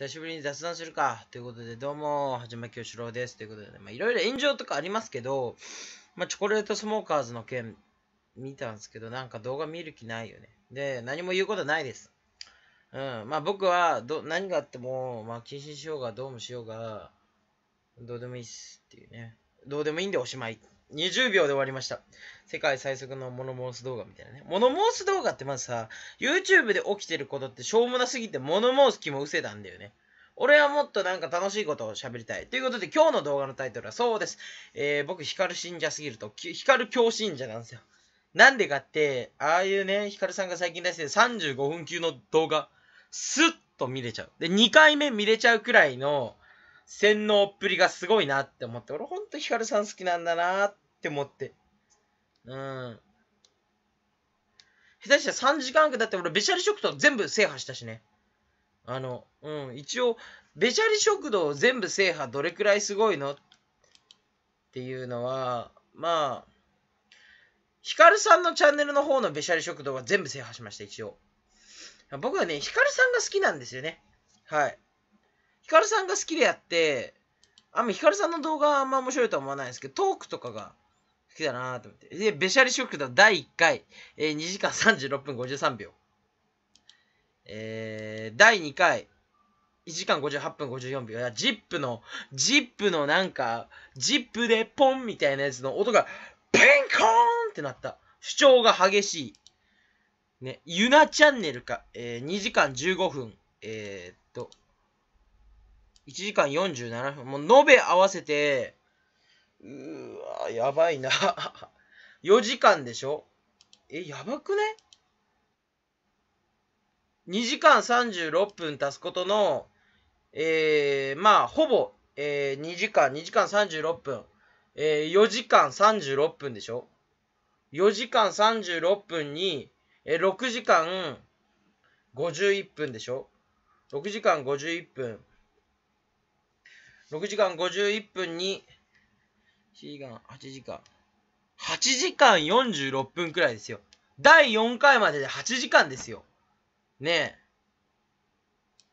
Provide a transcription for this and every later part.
久しぶりに雑談するか。ということで、どうも、はじまきよしろうです。ということで、ね、まいろいろ炎上とかありますけど、まあ、チョコレートスモーカーズの件、見たんですけど、なんか動画見る気ないよね。で、何も言うことないです。うん。まあ、僕は、ど、何があっても、まあ、禁止しようが、どうもしようが、どうでもいいっすっていうね。どうでもいいんでおしまい。20秒で終わりました。世界最速のモノモース動画みたいなね。モノモース動画ってまずさ、YouTube で起きてることってしょうもなすぎてモノモース気も失せたんだよね。俺はもっとなんか楽しいことを喋りたい。ということで今日の動画のタイトルはそうです。えー、僕光信者すぎると、光教信者なんですよ。なんでかって、ああいうね、光さんが最近出してる35分級の動画、スッと見れちゃう。で、2回目見れちゃうくらいの、洗脳っぷりがすごいなって思って、俺ほんとヒカルさん好きなんだなっって思って。うん。下手したら3時間くだって俺、べしゃり食堂全部制覇したしね。あの、うん、一応、べしゃり食堂全部制覇どれくらいすごいのっていうのは、まあ、ヒカルさんのチャンネルの方のべしゃり食堂は全部制覇しました、一応。僕はね、ヒカルさんが好きなんですよね。はい。ヒカルさんが好きでやって、あんまヒカルさんの動画はあんま面白いとは思わないんですけど、トークとかが好きだなーと思って。で、べしゃりクだ、第1回、えー、2時間36分53秒。えー、第2回、1時間58分54秒。いや、ジップの、ジップのなんか、ジップでポンみたいなやつの音が、ペンコーンってなった。主張が激しい。ね、ゆなチャンネルか、えー、2時間15分、えー、っと、1時間47分、もう延べ合わせて、うわ、やばいな。4 時間でしょえ、やばくね ?2 時間36分足すことの、えー、まあ、ほぼ、えー、2時間、2時間36分、えー、4時間36分でしょ ?4 時間36分に、えー、6時間51分でしょ ?6 時間51分。6時間51分に、時間、8時間。8時間46分くらいですよ。第4回までで8時間ですよ。ね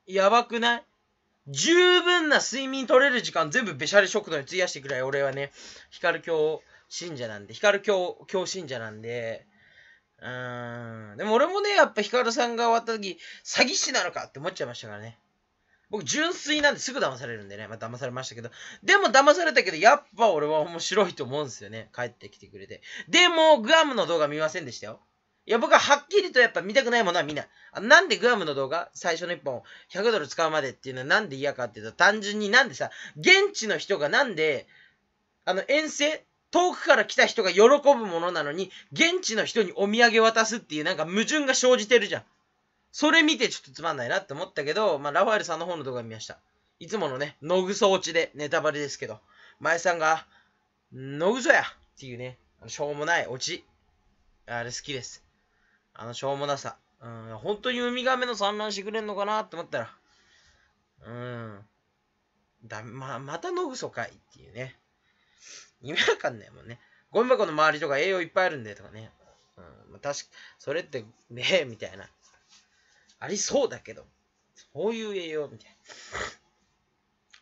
え。やばくない十分な睡眠取れる時間全部べしゃり食堂に費やしてくらい俺はね、光教信者なんで、光教教信者なんで、うーん。でも俺もね、やっぱ光さんが終わった時、詐欺師なのかって思っちゃいましたからね。僕、純粋なんですぐ騙されるんでね、まあ、騙されましたけど、でも騙されたけど、やっぱ俺は面白いと思うんですよね。帰ってきてくれて。でも、グアムの動画見ませんでしたよ。いや、僕ははっきりとやっぱ見たくないものは見ない。あなんでグアムの動画、最初の1本、100ドル使うまでっていうのはなんで嫌かっていうと、単純になんでさ、現地の人がなんで、あの、遠征遠くから来た人が喜ぶものなのに、現地の人にお土産渡すっていうなんか矛盾が生じてるじゃん。それ見てちょっとつまんないなって思ったけど、まあ、ラファエルさんの方の動画見ました。いつものね、野ぐそ落ちでネタバレですけど、前さんが、野ぐそやっていうね、しょうもないオチ。あれ好きです。あの、しょうもなさ。うん、本当にウミガメの産卵してくれんのかなって思ったら、うん。だ、ま、また野ぐそかいっていうね。意味わかんないもんね。ゴミ箱の周りとか栄養いっぱいあるんでとかね。うん、ま確か、それって、ねみたいな。ありそうだけど、そういう栄養みたい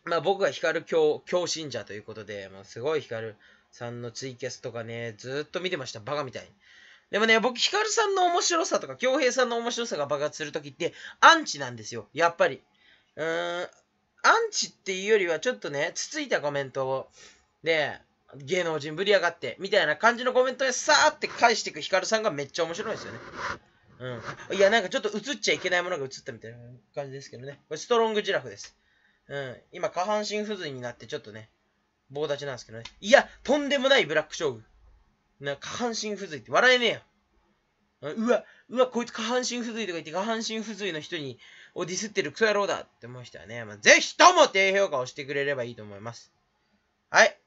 な。まあ僕は光教、教信者ということで、まあ、すごい光さんのツイキャスとかね、ずっと見てました。バカみたいに。でもね、僕、光カさんの面白さとか、恭平さんの面白さが爆発するときって、アンチなんですよ。やっぱり。うーん、アンチっていうよりは、ちょっとね、つついたコメントを、で、芸能人ぶりやがって、みたいな感じのコメントでさーって返していく光カさんがめっちゃ面白いですよね。うん。いや、なんかちょっと映っちゃいけないものが映ったみたいな感じですけどね。これストロングジラフです。うん。今、下半身不随になってちょっとね、棒立ちなんですけどね。いや、とんでもないブラック将軍。な、下半身不随って笑えねえよ。うわ、うわ、こいつ下半身不随とか言って下半身不随の人に、をディスってるクソ野郎だって思う人はね、まあ、ぜひとも低評価をしてくれればいいと思います。はい。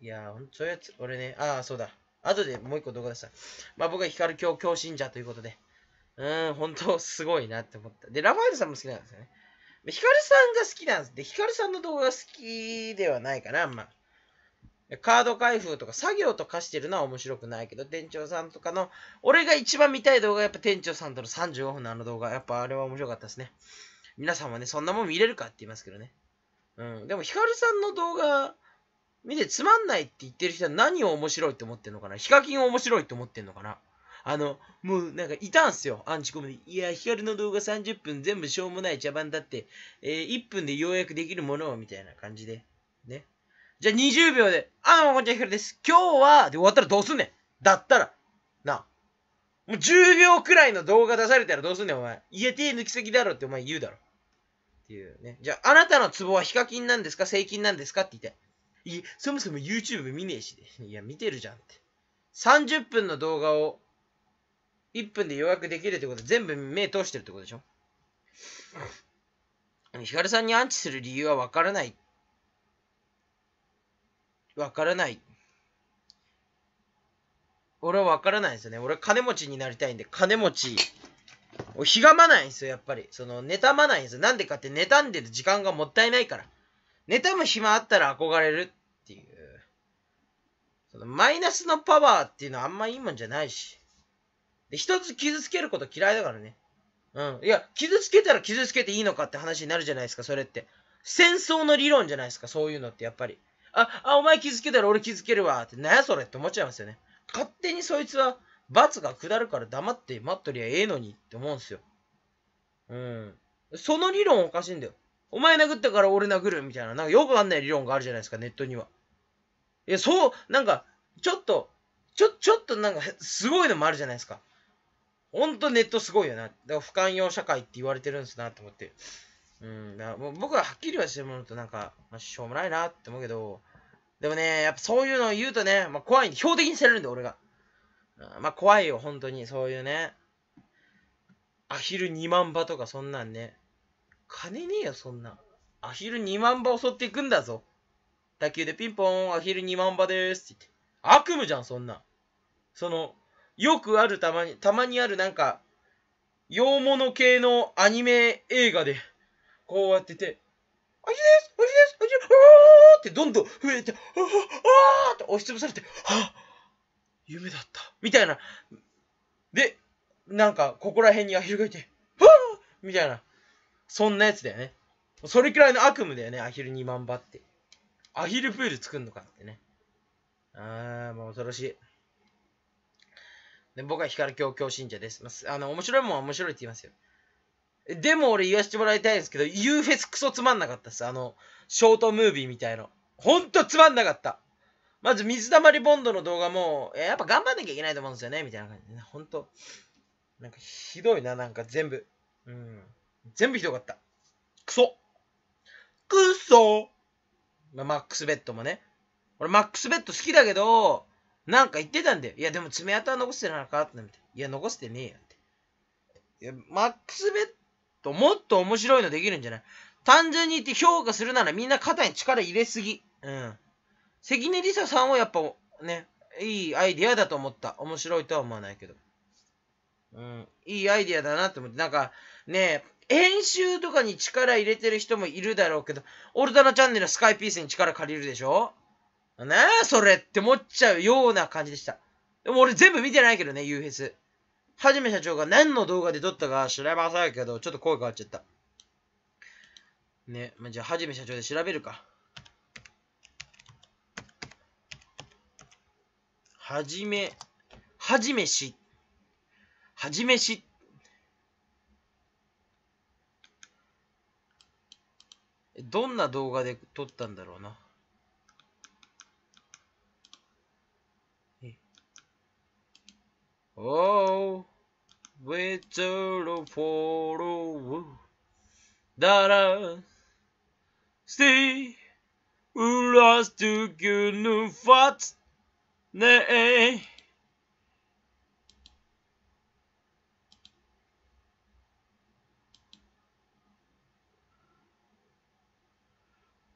いやー、ほんとそういうやつ、俺ね、ああ、そうだ。後でもう一個動画出した。まあ僕は光教教信者ということで、うーん、本当すごいなって思った。で、ラファエルさんも好きなんですよね。ヒカルさんが好きなんです。で、ヒカルさんの動画が好きではないかな、あカード開封とか作業とかしてるのは面白くないけど、店長さんとかの、俺が一番見たい動画やっぱ店長さんとの35分のあの動画、やっぱあれは面白かったですね。皆さんはね、そんなもん見れるかって言いますけどね。うん。でも、ヒカルさんの動画、見てつまんないって言ってる人は何を面白いと思ってんのかなヒカキンを面白いと思ってんのかなあの、もうなんかいたんすよ、アンチコムで。いや、ヒカルの動画30分全部しょうもない茶番だって、えー、1分でようやくできるものをみたいな感じで。ね。じゃあ20秒で、あ、どうもこんにちは、ヒカルです。今日は、で終わったらどうすんねんだったら、な。もう10秒くらいの動画出されたらどうすんねん、お前。家手抜きすぎだろってお前言うだろ。っていうね。じゃあ、あなたのツボはヒカキンなんですか、セイキンなんですかって言って。い、そもそも YouTube 見ねえし、いや、見てるじゃんって。30分の動画を1分で予約できるってことは全部目通してるってことでしょヒカルさんにアンチする理由はわからない。わからない。俺はわからないですよね。俺は金持ちになりたいんで、金持ち。ひがまないんですよ、やっぱり。その、妬まないんですよ。なんでかって、妬んでる時間がもったいないから。妬む暇あったら憧れるっていう。そのマイナスのパワーっていうのはあんまいいもんじゃないし。で、一つ傷つけること嫌いだからね。うん。いや、傷つけたら傷つけていいのかって話になるじゃないですか、それって。戦争の理論じゃないですか、そういうのってやっぱり。あ、あ、お前傷つけたら俺傷つけるわって、なやそれって思っちゃいますよね。勝手にそいつは罰が下るから黙って待っとりゃええのにって思うんですよ。うん。その理論おかしいんだよ。お前殴ったから俺殴るみたいな、なんかよくわかんない理論があるじゃないですか、ネットには。え、そう、なんか、ちょっと、ちょ、ちょっとなんか、すごいのもあるじゃないですか。ほんとネットすごいよな。だから不寛容社会って言われてるんすなと思って。うん、だから僕ははっきりはしてもらうとなんか、まあ、しょうもないなって思うけど、でもね、やっぱそういうのを言うとね、まあ、怖い、標的にされるんで俺が。まあ怖いよ、本当に、そういうね。アヒル2万羽とかそんなんね。金ねえよ、そんな。アヒル2万羽襲っていくんだぞ。打球でピンポーン、アヒル2万羽でーすって言って。悪夢じゃん、そんな。その、よくあるたまに、たまにあるなんか、洋物系のアニメ映画で、こうやってて、アヒルですアヒルですアヒルあーってどんどん増えて、あーーって押しつぶされて、は夢だった。みたいな。で、なんか、ここら辺にアヒルがいて、はぁみたいな。そんなやつだよね。それくらいの悪夢だよね、アヒル2万羽って。アヒルプール作んのかってね。あー、もう恐ろしい。で僕は光教教信者です。あの、面白いもんは面白いって言いますよ。でも俺言わせてもらいたいんですけど、ユーフェスクソつまんなかったっす。あの、ショートムービーみたいの。ほんとつまんなかった。まず水溜りボンドの動画も、やっぱ頑張んなきゃいけないと思うんですよね、みたいな感じで、ね。ほんと。なんかひどいな、なんか全部。うん。全部ひどかった。クソクソまあ、マックスベッドもね。俺マックスベッド好きだけど、なんか言ってたんだよ。いや、でも爪痕は残してなかっなって。いや、残してねえよって。いや、マックスベッドもっと面白いのできるんじゃない単純に言って評価するならみんな肩に力入れすぎ。うん。関根理沙さんはやっぱね、いいアイディアだと思った。面白いとは思わないけど。うん。いいアイディアだなって思って。なんかね、編集とかに力入れてる人もいるだろうけど、オルタナチャンネルはスカイピースに力借りるでしょなあ、それって思っちゃうような感じでした。でも俺全部見てないけどね、UFS。はじめ社長が何の動画で撮ったか知らませんけど、ちょっと声変わっちゃった。ね、まあ、じゃあはじめ社長で調べるか。はじめ、はじめし。はじめしっどんな動画で撮ったんだろうな。Oh, with zero follow, that stay, we lost to good new fat, nay.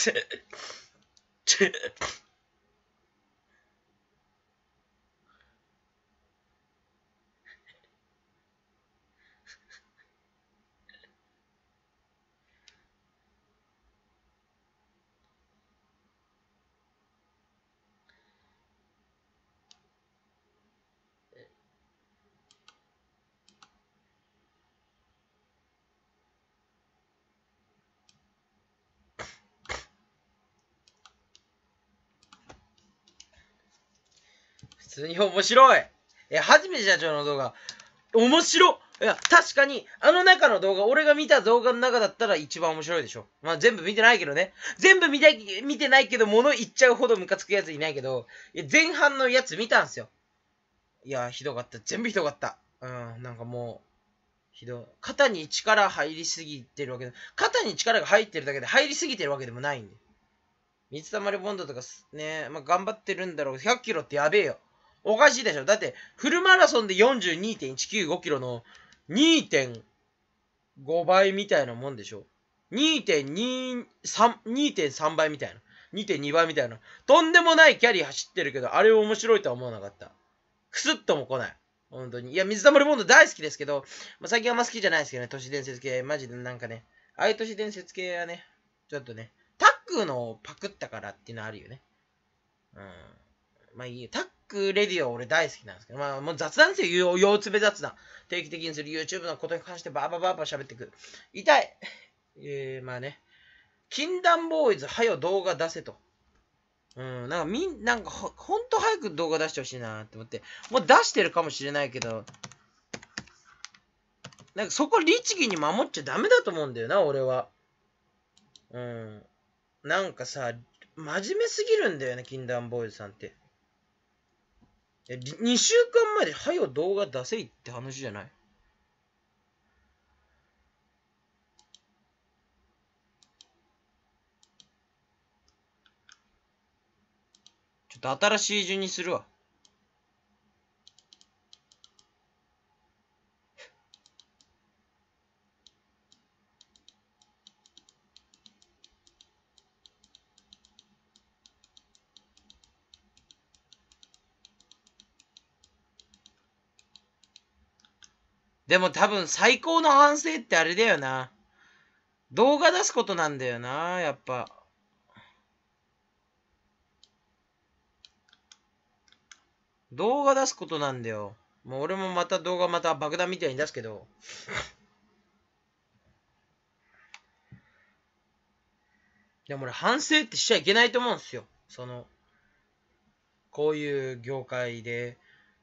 Tch. 日本面白い。え、はじめ社長の動画、面白いや、確かに、あの中の動画、俺が見た動画の中だったら一番面白いでしょ。まあ、全部見てないけどね。全部見た見てないけど、物言っちゃうほどムカつくやついないけど、前半のやつ見たんすよ。いや、ひどかった。全部ひどかった。うん、なんかもう、ひどい。肩に力入りすぎてるわけで、肩に力が入ってるだけで入りすぎてるわけでもないんで。水溜りボンドとかね、まあ、頑張ってるんだろう。100キロってやべえよ。おかしいでしょ。だって、フルマラソンで42.195キロの2.5倍みたいなもんでしょ。2.23、2.3倍みたいな。2.2倍みたいな。とんでもないキャリー走ってるけど、あれ面白いとは思わなかった。くすっとも来ない。本当に。いや、水溜りボンド大好きですけど、まあ、最近あんま好きじゃないですけどね、都市伝説系。マジでなんかね、ああいう都市伝説系はね、ちょっとね、タックのパクったからっていうのあるよね。うん。まあいいよ。タックレディオ俺大好きなんですけど、まあ、もう雑談ですよ。腰つべ雑談。定期的にする YouTube のことに関してバーバーバーバー喋ってくる。痛い。えー、まあね。禁断ボーイズ、はよ動画出せと。うん、なんかみん、なんかほ、ほんと早く動画出してほしいなって思って。もう出してるかもしれないけど、なんかそこ律儀に守っちゃダメだと思うんだよな、俺は。うん。なんかさ、真面目すぎるんだよね、禁断ボーイズさんって。2週間前で、はよ動画出せいって話じゃないちょっと新しい順にするわ。でも多分最高の反省ってあれだよな。動画出すことなんだよな、やっぱ。動画出すことなんだよ。もう俺もまた動画また爆弾みたいに出すけど。でも俺反省ってしちゃいけないと思うんですよ。その、こういう業界で。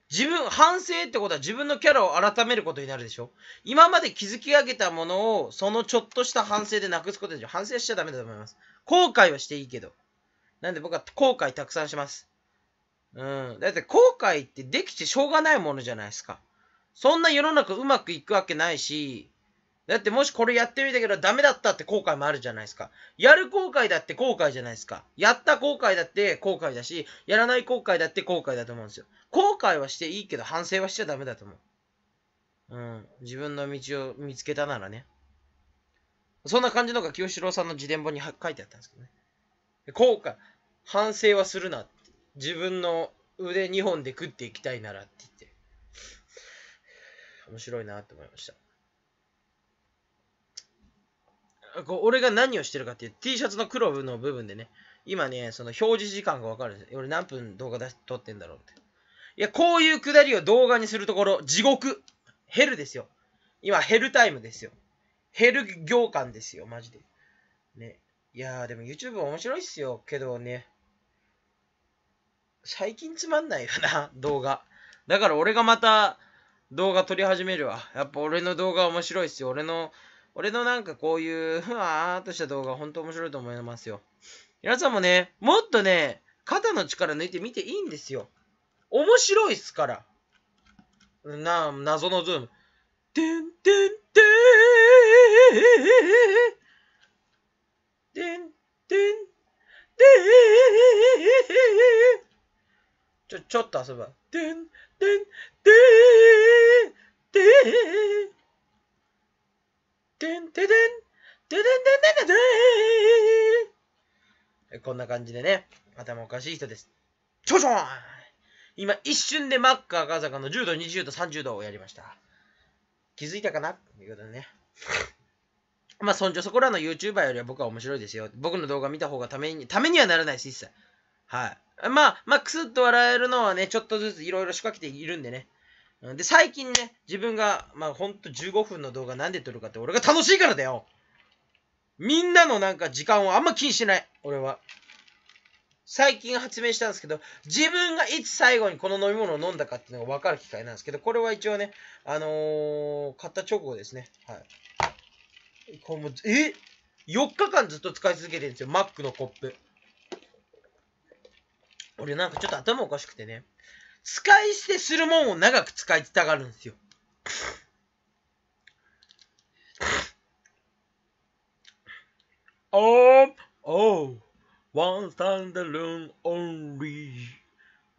自分、反省ってことは自分のキャラを改めることになるでしょ今まで築き上げたものを、そのちょっとした反省でなくすことでしょ反省しちゃダメだと思います。後悔はしていいけど。なんで僕は後悔たくさんします。うん。だって後悔ってできてしょうがないものじゃないですか。そんな世の中うまくいくわけないし、だってもしこれやってみたけどダメだったって後悔もあるじゃないですか。やる後悔だって後悔じゃないですか。やった後悔だって後悔だし、やらない後悔だって後悔だと思うんですよ。後悔はしていいけど反省はしちゃダメだと思う。うん。自分の道を見つけたならね。そんな感じのが清志郎さんの自伝本に書いてあったんですけどね。後悔、反省はするなって。自分の腕2本で食っていきたいならって言って。面白いなって思いました。こう俺が何をしてるかっていう T シャツの黒の部分でね、今ね、その表示時間がわかるんです。俺何分動画出し撮ってんだろうって。いや、こういうくだりを動画にするところ、地獄。ヘルですよ。今、ヘルタイムですよ。ヘル業間ですよ、マジで。ね。いやー、でも YouTube 面白いっすよ。けどね。最近つまんないよな、動画。だから俺がまた動画撮り始めるわ。やっぱ俺の動画面白いっすよ。俺の俺のなんかこういう、ふ わーっとした動画、本当面白いと思いますよ。皆さんもね、もっとね、肩の力抜いてみていいんですよ。面白いっすから。な、謎のズーム。てんてんててんてんてーちょ、ちょっと遊ぶ。てんてんてーてーてんててんでんてんてんでんこんな感じでね、頭おかしい人です。ちょちょん今一瞬でマッカー赤坂の10度、20度、30度をやりました。気づいたかなということでね。まあ、そんじょそこらの YouTuber よりは僕は面白いですよ。僕の動画見た方がために、ためにはならないし、一切。はい。まあ、まあ、クスッと笑えるのはね、ちょっとずついろいろ仕掛けているんでね。で、最近ね、自分が、まあ、ほんと15分の動画なんで撮るかって、俺が楽しいからだよみんなのなんか時間をあんま気にしない、俺は。最近発明したんですけど、自分がいつ最後にこの飲み物を飲んだかっていうのが分かる機会なんですけど、これは一応ね、あのー、買った直後ですね。はい。これもえ ?4 日間ずっと使い続けてるんですよ、マックのコップ。俺なんかちょっと頭おかしくてね。使い捨てするもんを長く使いたがるんですよ。oh, oh, one thunder room only.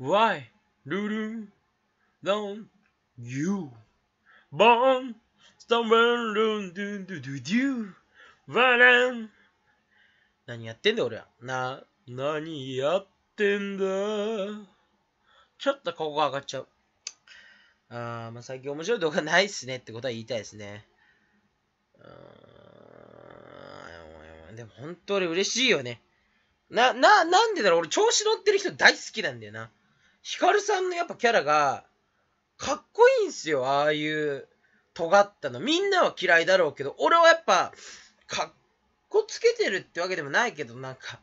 Why, Lulu, don't you? Born, stumble, room, do, do, do, do. Varan. 何やってんだ俺は。な、何やってんだちょっとここが上がっちゃう。あー、まあ、最近面白い動画ないっすねってことは言いたいですね。うん、でも本当俺嬉しいよね。な、な、なんでだろう俺調子乗ってる人大好きなんだよな。ヒカルさんのやっぱキャラが、かっこいいんすよ、ああいう、尖ったの。みんなは嫌いだろうけど、俺はやっぱ、かっこつけてるってわけでもないけど、なんか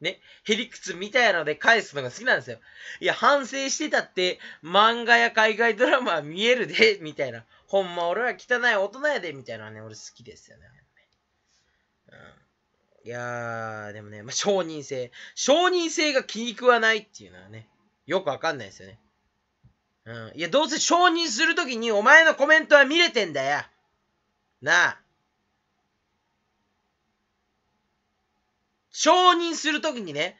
ね、ヘリクツみたいなので返すのが好きなんですよ。いや、反省してたって、漫画や海外ドラマは見えるで、みたいな。ほんま俺は汚い大人やで、みたいなね、俺好きですよね。うん、いやー、でもね、まあ、承認性。承認性が気に食わないっていうのはね、よくわかんないですよね。うん。いや、どうせ承認するときにお前のコメントは見れてんだよ。なあ。承認するときにね、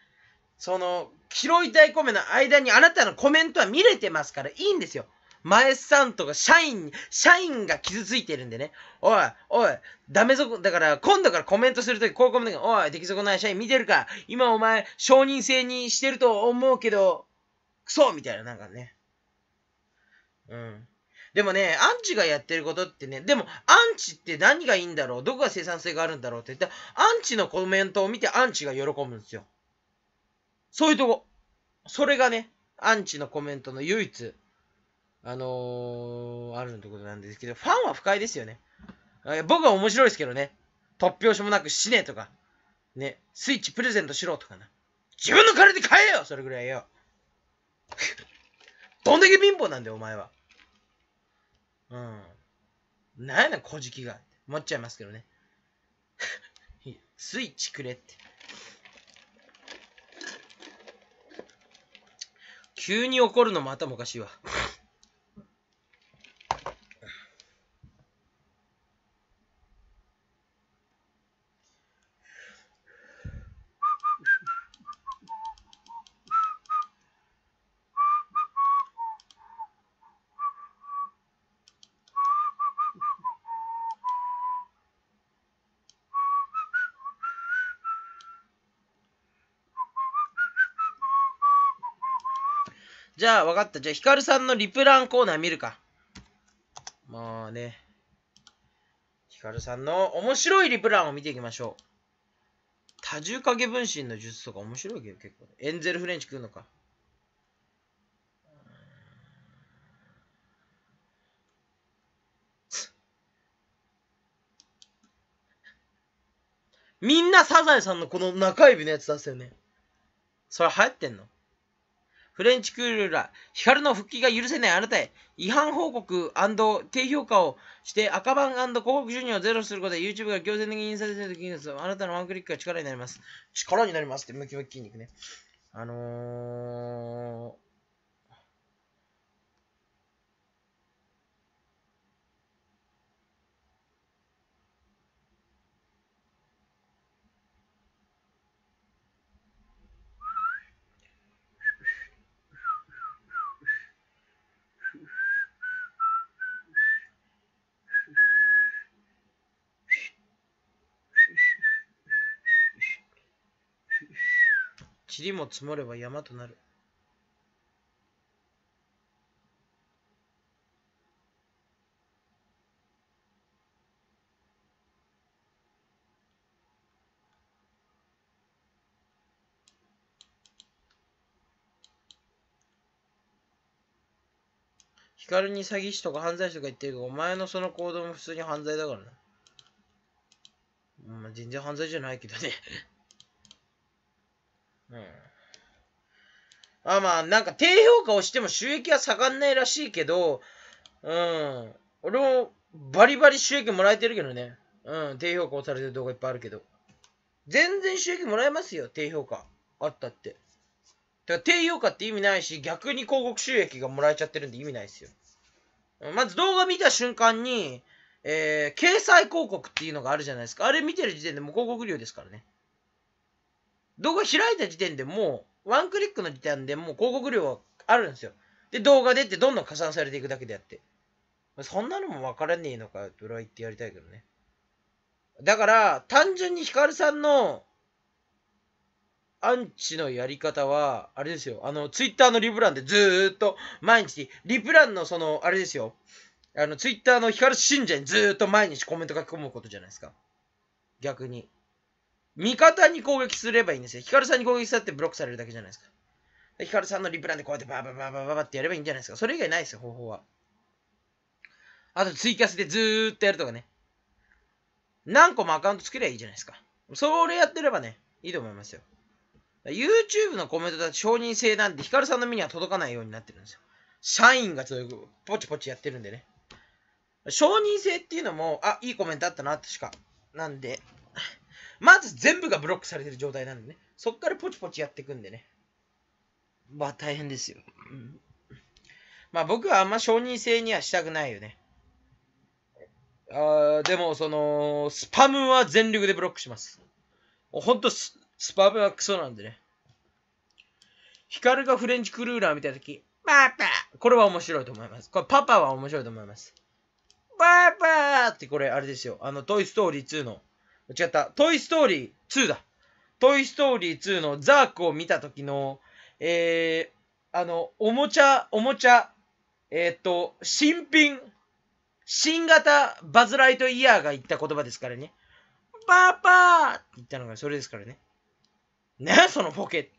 その、拾いたい米の間にあなたのコメントは見れてますからいいんですよ。前さんとか社員に、社員が傷ついてるんでね。おい、おい、ダメぞ、だから今度からコメントするとき、こうコメントおい、出来損ない社員見てるか今お前、承認制にしてると思うけど、クソみたいな、なんかね。うん。でもね、アンチがやってることってね、でも、アンチって何がいいんだろうどこが生産性があるんだろうって言ったら、アンチのコメントを見てアンチが喜ぶんですよ。そういうとこ。それがね、アンチのコメントの唯一、あのー、あるってことなんですけど、ファンは不快ですよね。僕は面白いですけどね。突拍子もなく死ねとか、ね、スイッチプレゼントしろとかな。自分の金で買えよそれぐらいよ。どんだけ貧乏なんだよ、お前は。うん。なんやねん、こじきが。思っちゃいますけどね。スイッチくれって。急に怒るのも頭おかしいわ。じゃあ、わかった。じゃあ、ヒカルさんのリプランコーナー見るか。まあね。ヒカルさんの面白いリプランを見ていきましょう。多重影分身の術とか面白いけど結構、ね、エンゼルフレンチ食うのか。みんなサザエさんのこの中指のやつ出すよね。それ流行ってんのフレンチクールラ、ルの復帰が許せないあなたへ、違反報告低評価をして赤番広告収入をゼロすることで YouTube が強制的に印刷される筋肉あなたのワンクリックが力になります。力になりますってムキムキ筋肉ね。あのー、塵も積もれば山となる。光に詐欺師とか犯罪者とか言ってるけど、お前のその行動も普通に犯罪だからな。まあ、全然犯罪じゃないけどねうん。まあまあ、なんか低評価をしても収益は下がんないらしいけど、うん。俺もバリバリ収益もらえてるけどね。うん、低評価をされてる動画いっぱいあるけど。全然収益もらえますよ、低評価。あったって。だから低評価って意味ないし、逆に広告収益がもらえちゃってるんで意味ないですよ。まず動画見た瞬間に、えー、掲載広告っていうのがあるじゃないですか。あれ見てる時点でもう広告料ですからね。動画開いた時点でもう、ワンクリックの時点でもう広告料はあるんですよ。で、動画でってどんどん加算されていくだけであって。そんなのもわからねえのか、ドライってやりたいけどね。だから、単純にヒカルさんの、アンチのやり方は、あれですよ。あの、ツイッターのリプランでずーっと、毎日、リプランのその、あれですよ。あの、ツイッターのヒカル信者にずーっと毎日コメント書き込むことじゃないですか。逆に。味方に攻撃すればいいんですよ。ヒカルさんに攻撃したってブロックされるだけじゃないですか。ヒカルさんのリプランでこうやってバーバーバーバーバーバってやればいいんじゃないですか。それ以外ないですよ、方法は。あとツイキャスでずーっとやるとかね。何個もアカウント作ればいいじゃないですか。それやってればね、いいと思いますよ。YouTube のコメントだと承認制なんで、ヒカルさんの目には届かないようになってるんですよ。社員がポチポチやってるんでね。承認制っていうのも、あ、いいコメントあったな、確か。なんで、まず全部がブロックされてる状態なんでね。そっからポチポチやっていくんでね。まあ大変ですよ。うん、まあ僕はあんま承認制にはしたくないよね。あでも、その、スパムは全力でブロックします。ほんとス、スパムはクソなんでね。ヒカルがフレンチクルーラー見たとき、パパこれは面白いと思います。これパパは面白いと思います。パパってこれあれですよ。あの、トイストーリー2の違った。トイ・ストーリー2だ。トイ・ストーリー2のザークを見た時の、えー、あの、おもちゃ、おもちゃ、えー、っと、新品、新型バズ・ライトイヤーが言った言葉ですからね。パパーって言ったのがそれですからね。ねそのポケ。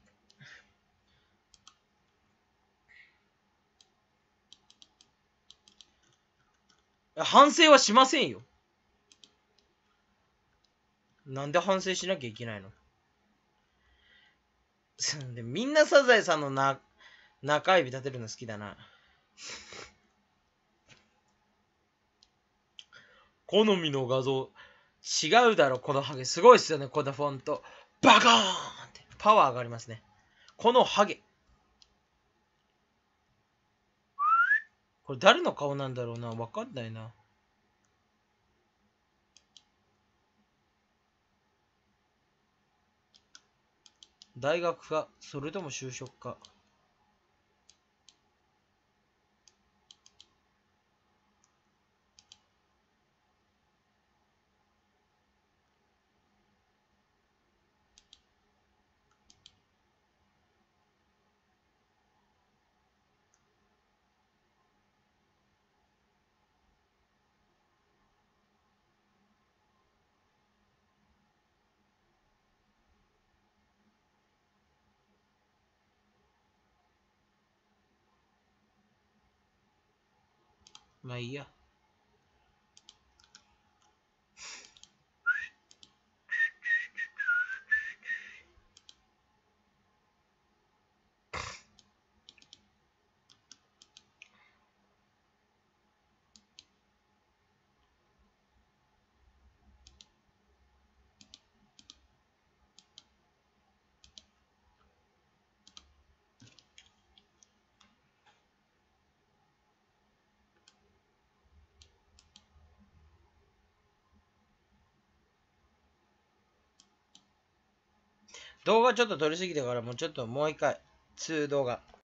反省はしませんよ。なんで反省しなきゃいけないの でみんなサザエさんのな中指立てるの好きだな。好みの画像、違うだろ、このハゲ。すごいっすよね、このフォント。バカーンってパワー上がりますね。このハゲ。これ誰の顔なんだろうな、わかんないな。大学か、それとも就職か。没呀。動画ちょっと撮りすぎたからもうちょっともう一回、2動画。